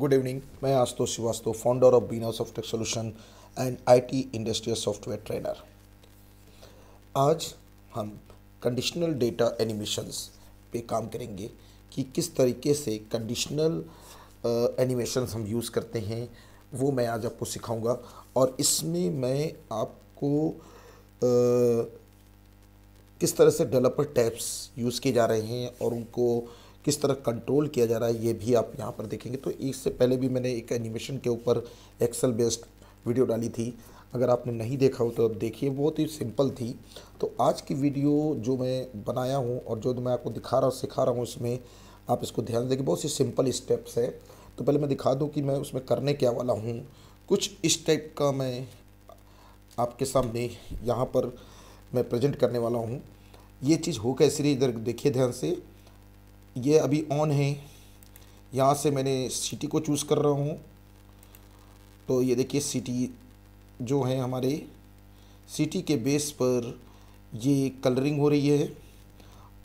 Good evening मैं Ashutosh Srivastava founder of Bina software solution and IT industrial software trainer आज हम conditional data animations पे काम करेंगे कि किस तरीके से कंडीशनल एनिमेशंस हम यूज़ करते हैं वो मैं आज आपको सिखाऊंगा और इसमें मैं आपको आ, किस तरह से डेवलपर टैप्स यूज़ किए जा रहे हैं और उनको किस तरह कंट्रोल किया जा रहा है ये भी आप यहाँ पर देखेंगे तो इससे पहले भी मैंने एक एनिमेशन के ऊपर एक्सेल बेस्ड वीडियो डाली थी अगर आपने नहीं देखा हो तो आप देखिए बहुत ही सिंपल थी तो आज की वीडियो जो मैं बनाया हूँ और जो मैं आपको दिखा रहा हूँ सिखा रहा हूँ इसमें आप इसको ध्यान से देखिए बहुत सी सिंपल स्टेप्स है तो पहले मैं दिखा दूँ कि मैं उसमें करने क्या वाला हूँ कुछ इस टाइप का मैं आपके सामने यहाँ पर मैं प्रेजेंट करने वाला हूँ ये चीज़ हो कैसे इधर देखिए ध्यान से ये अभी ऑन है यहाँ से मैंने सिटी को चूज़ कर रहा हूँ तो ये देखिए सिटी जो है हमारे सिटी के बेस पर ये कलरिंग हो रही है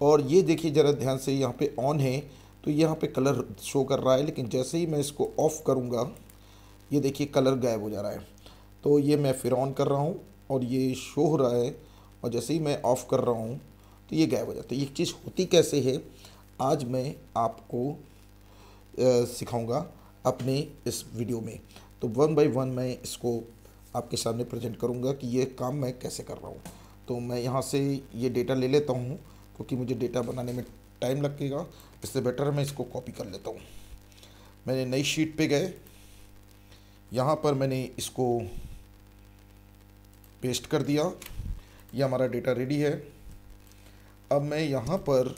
और ये देखिए ज़रा ध्यान से यहाँ पे ऑन है तो यहाँ पे कलर शो कर रहा है लेकिन जैसे ही मैं इसको ऑफ़ करूँगा ये देखिए कलर गायब हो जा रहा है तो ये मैं फिर ऑन कर रहा हूँ और ये शो हो रहा है और जैसे ही मैं ऑफ़ कर रहा हूँ तो ये गायब हो जाता है ये चीज़ होती कैसे है आज मैं आपको सिखाऊंगा अपने इस वीडियो में तो वन बाय वन मैं इसको आपके सामने प्रेजेंट करूंगा कि ये काम मैं कैसे कर रहा हूँ तो मैं यहाँ से ये डेटा ले लेता हूँ क्योंकि मुझे डेटा बनाने में टाइम लगेगा इससे बेटर मैं इसको कॉपी कर लेता हूँ मैंने नई शीट पे गए यहाँ पर मैंने इसको पेस्ट कर दिया ये हमारा डेटा रेडी है अब मैं यहाँ पर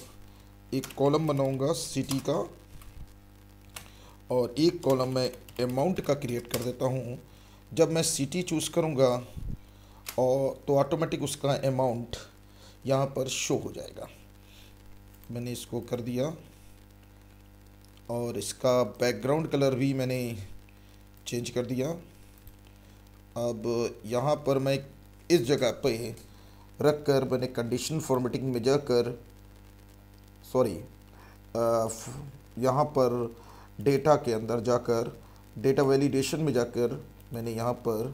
एक कॉलम बनाऊंगा सिटी का और एक कॉलम मैं अमाउंट का क्रिएट कर देता हूँ जब मैं सिटी चूज़ करूँगा और तो ऑटोमेटिक उसका अमाउंट यहाँ पर शो हो जाएगा मैंने इसको कर दिया और इसका बैकग्राउंड कलर भी मैंने चेंज कर दिया अब यहाँ पर मैं इस जगह पे रख कर मैंने कंडीशन फॉर्मेटिंग में जाकर सॉरी यहाँ पर डेटा के अंदर जाकर डेटा वैलिडेशन में जाकर मैंने यहाँ पर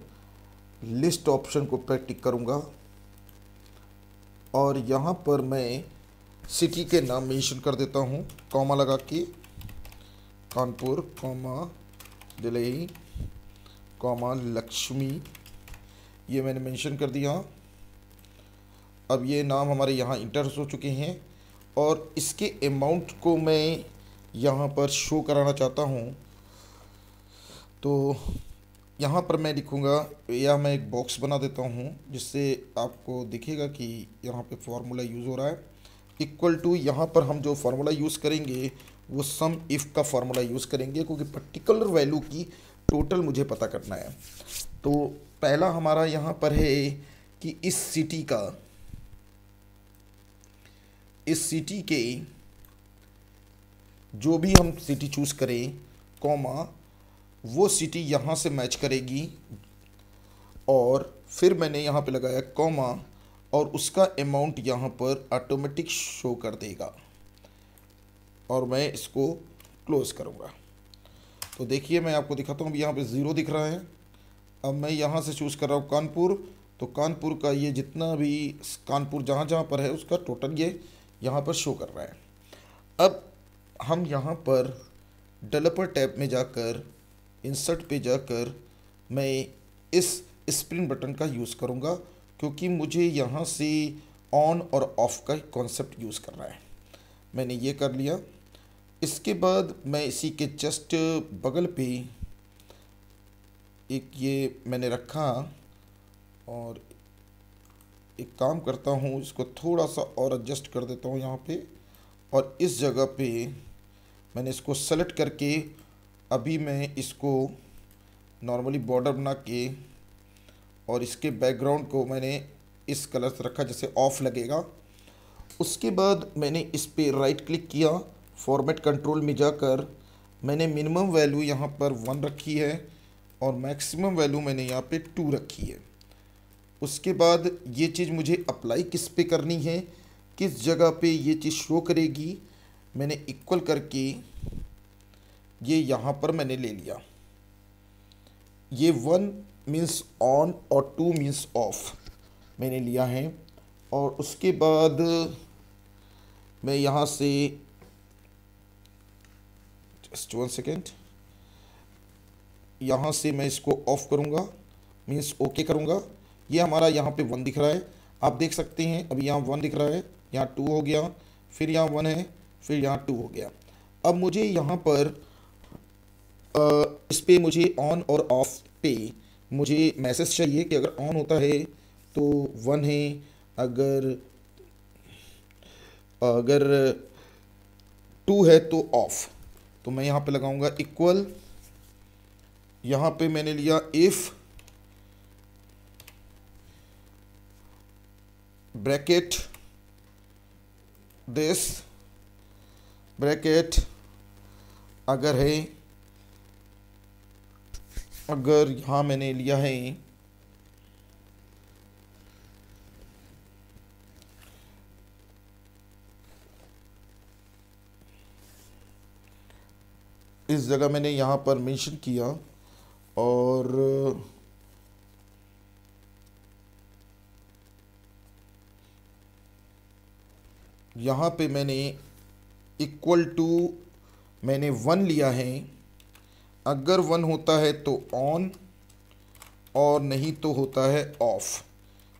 लिस्ट ऑप्शन को प्रैक्टिक करूँगा और यहाँ पर मैं सिटी के नाम मेंशन कर देता हूँ कॉमा लगा के कानपुर कॉमा दिल्ली कॉमा लक्ष्मी ये मैंने मेंशन कर दिया अब ये नाम हमारे यहाँ इंटर्स हो चुके हैं और इसके अमाउंट को मैं यहाँ पर शो कराना चाहता हूँ तो यहाँ पर मैं लिखूँगा या मैं एक बॉक्स बना देता हूँ जिससे आपको दिखेगा कि यहाँ पे फार्मूला यूज़ हो रहा है इक्वल टू यहाँ पर हम जो फार्मूला यूज़ करेंगे वो सम इफ़ का फार्मूला यूज़ करेंगे क्योंकि पर्टिकुलर वैल्यू की टोटल मुझे पता करना है तो पहला हमारा यहाँ पर है कि इस सिटी का इस सिटी के जो भी हम सिटी चूज़ करें कॉमा वो सिटी यहाँ से मैच करेगी और फिर मैंने यहाँ पे लगाया कॉमा और उसका अमाउंट यहाँ पर ऑटोमेटिक शो कर देगा और मैं इसको क्लोज़ करूँगा तो देखिए मैं आपको दिखाता हूँ अभी यहाँ पे ज़ीरो दिख रहा है अब मैं यहाँ से चूज़ कर रहा हूँ कानपुर तो कानपुर का ये जितना भी कानपुर जहाँ जहाँ पर है उसका टोटल ये यहाँ पर शो कर रहा है अब हम यहाँ पर डेवलपर टैब में जाकर इंसर्ट पे जाकर मैं इस स्प्रिन बटन का यूज़ करूँगा क्योंकि मुझे यहाँ से ऑन और ऑफ़ का कॉन्सेप्ट यूज़ करना है मैंने ये कर लिया इसके बाद मैं इसी के जस्ट बगल पे एक ये मैंने रखा और एक काम करता हूँ इसको थोड़ा सा और एडजस्ट कर देता हूँ यहाँ पे और इस जगह पे मैंने इसको सेलेक्ट करके अभी मैं इसको नॉर्मली बॉर्डर बना के और इसके बैकग्राउंड को मैंने इस कलर से रखा जैसे ऑफ लगेगा उसके बाद मैंने इस पर राइट क्लिक किया फॉर्मेट कंट्रोल में जाकर मैंने मिनिमम वैल्यू यहाँ पर वन रखी है और मैक्सिमम वैल्यू मैंने यहाँ पे टू रखी है उसके बाद ये चीज़ मुझे अप्लाई किस पे करनी है किस जगह पे ये चीज़ शो करेगी मैंने इक्वल करके ये यहाँ पर मैंने ले लिया ये वन मीन्स ऑन और टू मीन्स ऑफ मैंने लिया है और उसके बाद मैं यहाँ से जस्ट वन सेकेंड यहाँ से मैं इसको ऑफ करूँगा मीन्स ओके करूँगा ये हमारा यहाँ पे वन दिख रहा है आप देख सकते हैं अभी यहाँ वन दिख रहा है यहाँ टू हो गया फिर यहाँ वन है फिर यहाँ टू हो गया अब मुझे यहाँ पर आ, इस पर मुझे ऑन और ऑफ पे मुझे मैसेज चाहिए कि अगर ऑन होता है तो वन है अगर अगर टू है तो ऑफ तो मैं यहाँ पे लगाऊंगा इक्वल यहाँ पे मैंने लिया इफ़ bracket this bracket अगर है अगर यहाँ मैंने लिया है इस जगह मैंने यहाँ पर मेंशन किया और यहाँ पे मैंने इक्वल टू मैंने वन लिया है अगर वन होता है तो ऑन और नहीं तो होता है ऑफ़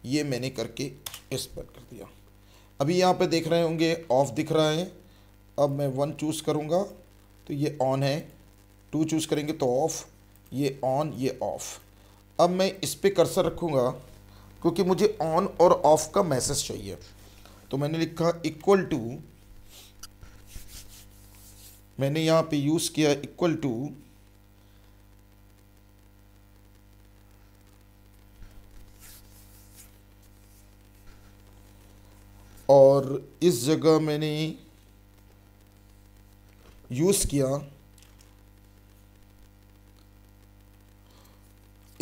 ये मैंने करके इस पर कर दिया अभी यहाँ पे देख रहे होंगे ऑफ़ दिख रहा है अब मैं वन चूज़ करूँगा तो ये ऑन है टू चूज़ करेंगे तो ऑफ़ ये ऑन ये ऑफ़ अब मैं इस पर कर्सर रखूँगा क्योंकि मुझे ऑन और ऑफ़ का मैसेज चाहिए तो मैंने लिखा इक्वल टू मैंने यहां पे यूज़ किया इक्वल टू और इस जगह मैंने यूज़ किया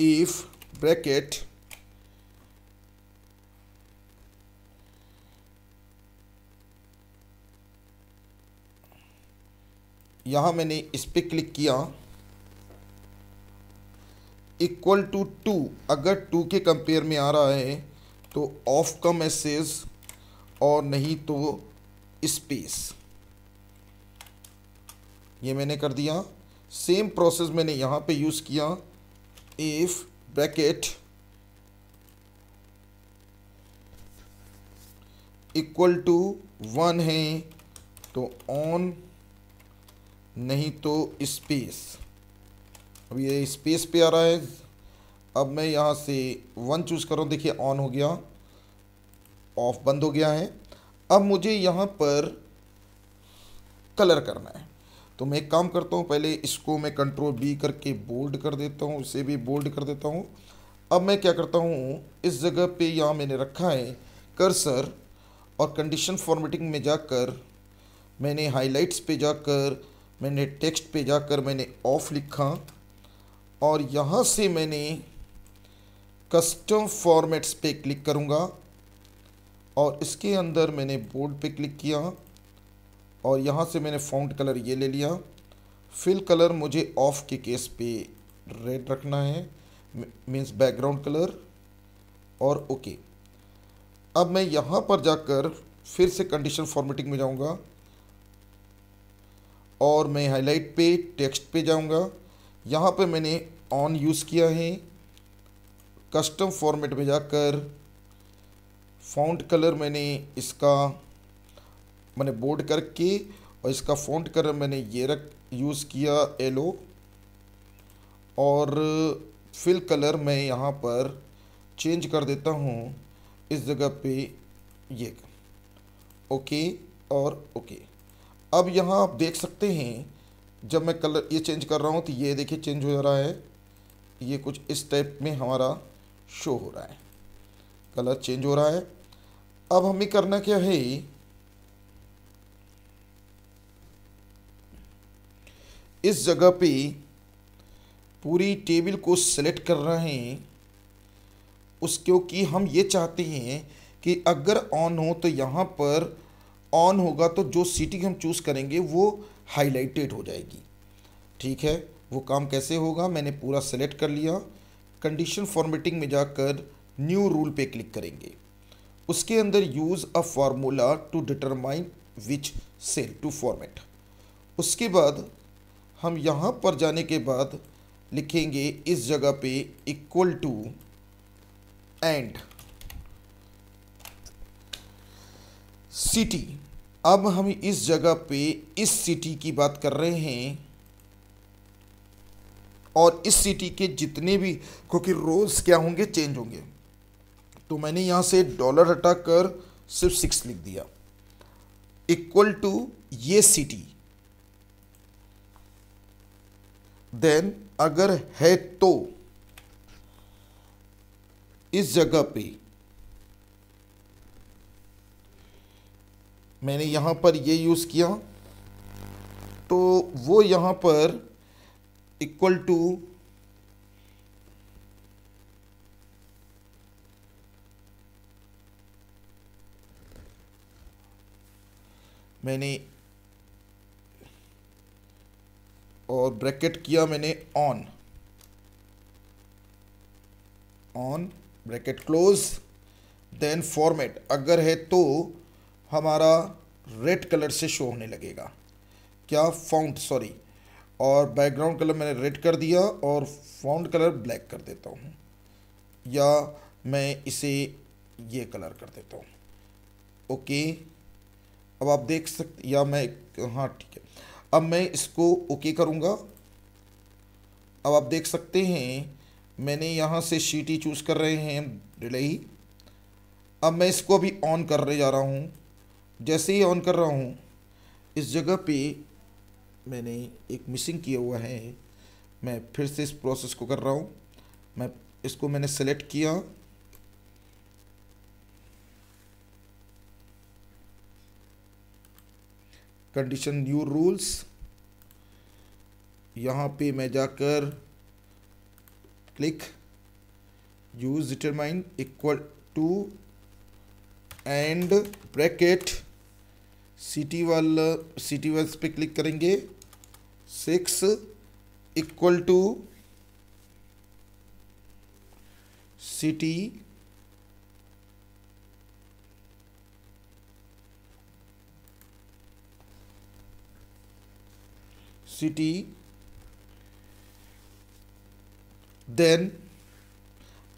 इफ़ ब्रैकेट यहाँ मैंने इस पर क्लिक किया इक्वल टू टू अगर टू के कंपेयर में आ रहा है तो ऑफ का मैसेज और नहीं तो स्पेस ये मैंने कर दिया सेम प्रोसेस मैंने यहाँ पे यूज़ किया if bracket equal to one है तो ऑन नहीं तो स्पेस अब ये स्पेस पे आ रहा है अब मैं यहाँ से वन चूज़ कर रहा हूँ देखिए ऑन हो गया ऑफ बंद हो गया है अब मुझे यहाँ पर कलर करना है तो मैं एक काम करता हूँ पहले इसको मैं कंट्रोल बी करके बोल्ड कर देता हूँ उसे भी बोल्ड कर देता हूँ अब मैं क्या करता हूँ इस जगह पे यहाँ मैंने रखा है कर्सर और कंडीशन फॉर्मेटिंग में जाकर मैंने हाइलाइट्स पे जाकर मैंने टेक्स्ट पे जाकर मैंने ऑफ लिखा और यहाँ से मैंने कस्टम फॉर्मेट्स पे क्लिक करूँगा और इसके अंदर मैंने बोर्ड पे क्लिक किया और यहाँ से मैंने फाउंट कलर ये ले लिया फिल कलर मुझे ऑफ़ के केस पे रेड रखना है मीन्स बैकग्राउंड कलर और ओके okay. अब मैं यहाँ पर जाकर फिर से कंडीशन फॉर्मेटिंग में जाऊँगा और मैं हाईलाइट पे टेक्स्ट पे जाऊंगा यहाँ पे मैंने ऑन यूज़ किया है कस्टम फॉर्मेट में जाकर फ़ॉन्ट कलर मैंने इसका मैंने बोर्ड करके और इसका फ़ॉन्ट कलर मैंने ये रख यूज़ किया येलो और फिल कलर मैं यहाँ पर चेंज कर देता हूँ इस जगह पे ये ओके और ओके अब यहाँ आप देख सकते हैं जब मैं कलर ये चेंज कर रहा हूँ तो ये देखिए चेंज हो जा रहा है तो ये कुछ इस टाइप में हमारा शो हो रहा है कलर चेंज हो रहा है अब हमें करना क्या है इस जगह पे पूरी टेबल को सेलेक्ट कर रहे हैं उस क्योंकि हम ये चाहते हैं कि अगर ऑन हो तो यहाँ पर ऑन होगा तो जो सीटिंग हम चूज़ करेंगे वो हाईलाइटेड हो जाएगी ठीक है वो काम कैसे होगा मैंने पूरा सेलेक्ट कर लिया कंडीशन फॉर्मेटिंग में जाकर न्यू रूल पे क्लिक करेंगे उसके अंदर use a formula to determine which cell to format उसके बाद हम यहाँ पर जाने के बाद लिखेंगे इस जगह पे इक्वल टू एंड सिटी अब हम इस जगह पे इस सिटी की बात कर रहे हैं और इस सिटी के जितने भी क्योंकि रोल्स क्या होंगे चेंज होंगे तो मैंने यहां से डॉलर हटाकर सिर्फ सिक्स लिख दिया इक्वल टू ये सिटी देन अगर है तो इस जगह पे मैंने यहाँ पर ये यूज़ किया तो वो यहाँ पर इक्वल टू मैंने और ब्रैकेट किया मैंने on on bracket close then format अगर है तो हमारा रेड कलर से शो होने लगेगा क्या फाउंड सॉरी और बैकग्राउंड कलर मैंने रेड कर दिया और फाउंड कलर ब्लैक कर देता हूँ या मैं इसे ये कलर कर देता हूँ ओके अब आप देख सकते या मैं हाँ ठीक है अब मैं इसको ओके करूँगा अब आप देख सकते हैं मैंने यहाँ से शीटी चूज़ कर रहे हैं डिले ही अब मैं इसको अभी ऑन कर रहे जा रहा हूँ जैसे ही ऑन कर रहा हूँ इस जगह पे मैंने एक मिसिंग किया हुआ है मैं फिर से इस प्रोसेस को कर रहा हूँ मैं इसको मैंने सेलेक्ट किया कंडीशन न्यू रूल्स यहाँ पे मैं जाकर click use determine equal to and bracket city वाल सिटी वाल्स पे क्लिक करेंगे six equal to city city then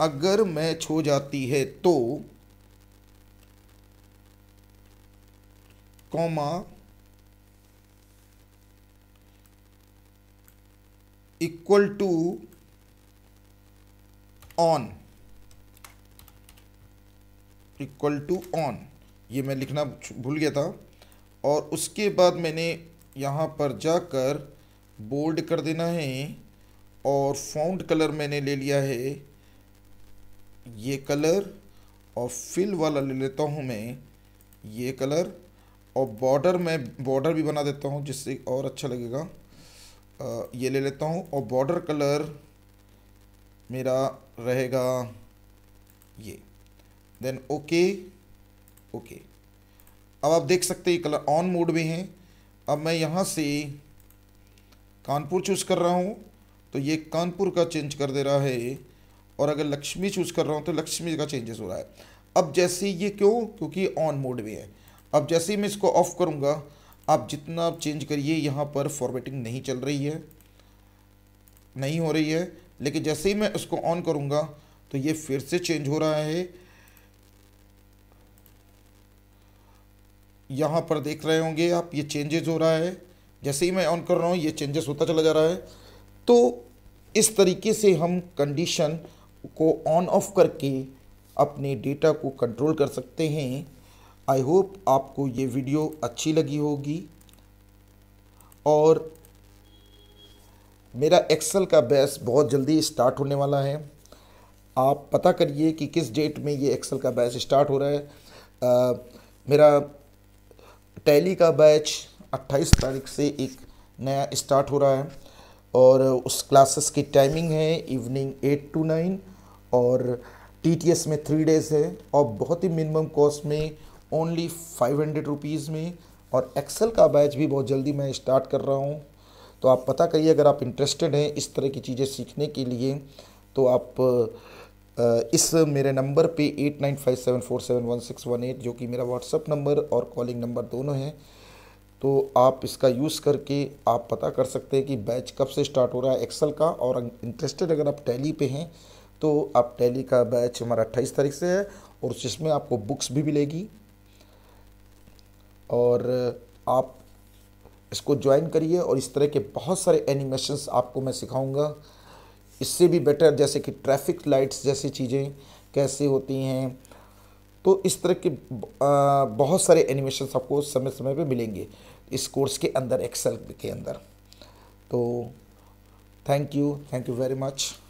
अगर मैच हो जाती है तो comma equal to on equal to on ये मैं लिखना भूल गया था और उसके बाद मैंने यहाँ पर जाकर बोल्ड कर देना है और फाउंड कलर मैंने ले लिया है ये कलर और फिल वाला ले लेता हूँ मैं ये कलर और बॉर्डर में बॉर्डर भी बना देता हूँ जिससे और अच्छा लगेगा आ, ये ले लेता हूँ और बॉर्डर कलर मेरा रहेगा ये देन ओके ओके अब आप देख सकते हैं कलर ऑन मोड में है अब मैं यहाँ से कानपुर चूज़ कर रहा हूँ तो ये कानपुर का चेंज कर दे रहा है और अगर लक्ष्मी चूज़ कर रहा हूँ तो लक्ष्मी का चेंजेस हो रहा है अब जैसे ये क्यों क्योंकि ऑन मोड में है अब जैसे ही मैं इसको ऑफ़ करूँगा आप जितना आप चेंज करिए यहाँ पर फॉर्मेटिंग नहीं चल रही है नहीं हो रही है लेकिन जैसे ही मैं इसको ऑन करूँगा तो ये फिर से चेंज हो रहा है यहाँ पर देख रहे होंगे आप ये चेंजेस हो रहा है जैसे ही मैं ऑन कर रहा हूँ ये चेंजेस होता चला जा रहा है तो इस तरीके से हम कंडीशन को ऑन ऑफ करके अपने डेटा को कंट्रोल कर सकते हैं आई होप आपको ये वीडियो अच्छी लगी होगी और मेरा एक्सेल का बैच बहुत जल्दी स्टार्ट होने वाला है आप पता करिए कि किस डेट में ये एक्सेल का बैच स्टार्ट हो रहा है आ, मेरा टैली का बैच 28 तारीख से एक नया स्टार्ट हो रहा है और उस क्लासेस की टाइमिंग है इवनिंग एट टू नाइन और टी में थ्री डेज़ है और बहुत ही मिनिमम कॉस्ट में ओनली फाइव हंड्रेड रुपीज़ में और एक्सेल का बैच भी बहुत जल्दी मैं स्टार्ट कर रहा हूँ तो आप पता करिए अगर आप इंटरेस्टेड हैं इस तरह की चीज़ें सीखने के लिए तो आप इस मेरे नंबर पे eight nine five seven four seven one six one eight जो कि मेरा व्हाट्सअप नंबर और कॉलिंग नंबर दोनों हैं तो आप इसका यूज़ करके आप पता कर सकते हैं कि बैच कब से स्टार्ट हो रहा है एक्सेल का और इंटरेस्टेड अं-, अगर आप टैली पे हैं तो आप टैली का बैच हमारा अट्ठाईस तारीख से है और जिसमें आपको बुक्स भी मिलेगी और आप इसको ज्वाइन करिए और इस तरह के बहुत सारे एनिमेशंस आपको मैं सिखाऊंगा इससे भी बेटर जैसे कि ट्रैफिक लाइट्स जैसी चीज़ें कैसे होती हैं तो इस तरह के बहुत सारे एनिमेशन आपको समय समय पे मिलेंगे इस कोर्स के अंदर एक्सेल के अंदर तो thank you thank you very much